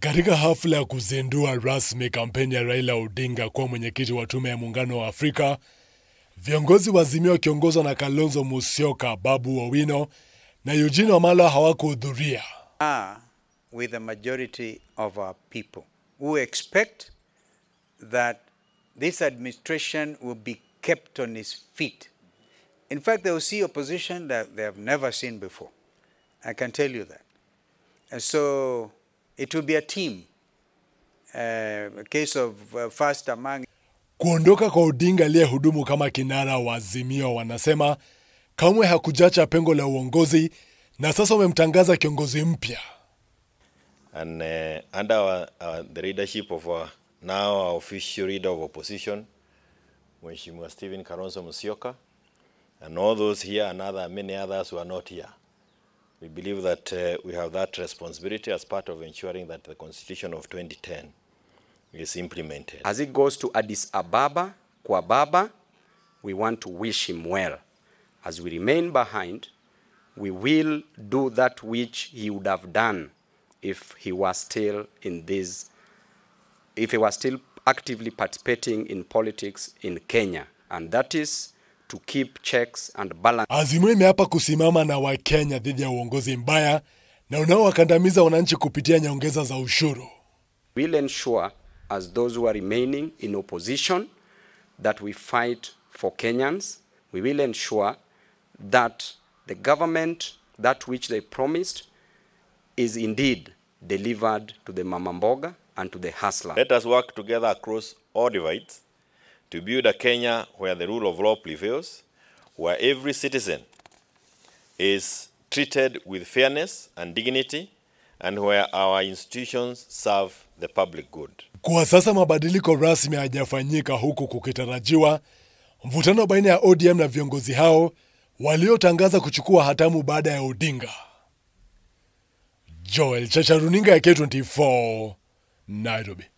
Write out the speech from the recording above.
Katika hafla ya kuzindua rasmi kampeni ya Raila Odinga kuwa mwenyekiti wa tume ya muungano wa Afrika, viongozi wa Azimio wakiongozwa na Kalonzo Musyoka, Babu Owino na Eugene Wamalwa hawakuhudhuria. with the majority of our people who expect that this administration will be kept on its feet. In fact, they will see that they have never seen before. I can tell you that. And so It will be a team. Uh, case of uh, first among kuondoka kwa Odinga aliyehudumu kama kinara wa Azimio wanasema kamwe hakujacha pengo la uongozi na sasa wamemtangaza kiongozi mpya. And uh, under our, uh, the leadership of our, now our official leader of opposition Mheshimiwa Stephen Kalonzo Musyoka and all those here and other many others who are not here We believe that uh, we have that responsibility as part of ensuring that the constitution of 2010 is implemented. As it goes to Addis Ababa, baba, we want to wish him well. As we remain behind, we will do that which he would have done if he was still in this, if he was still actively participating in politics in Kenya. And that is to keep checks and balance. Azimio imeapa kusimama na Wakenya dhidi ya uongozi mbaya na unaowakandamiza wananchi kupitia nyongeza za ushuru. We'll ensure as those who are remaining in opposition that we fight for Kenyans. We will ensure that the government that which they promised is indeed delivered to the mama mboga and to the hustler. Let us work together across all divides to build a Kenya where the rule of law prevails, where every citizen is treated with fairness and dignity and where our institutions serve the public good. Kwa sasa mabadiliko rasmi hayajafanyika huku kukitarajiwa mvutano baina ya ODM na viongozi hao waliotangaza kuchukua hatamu baada ya Odinga. Joel Chacha, runinga ya K24, Nairobi.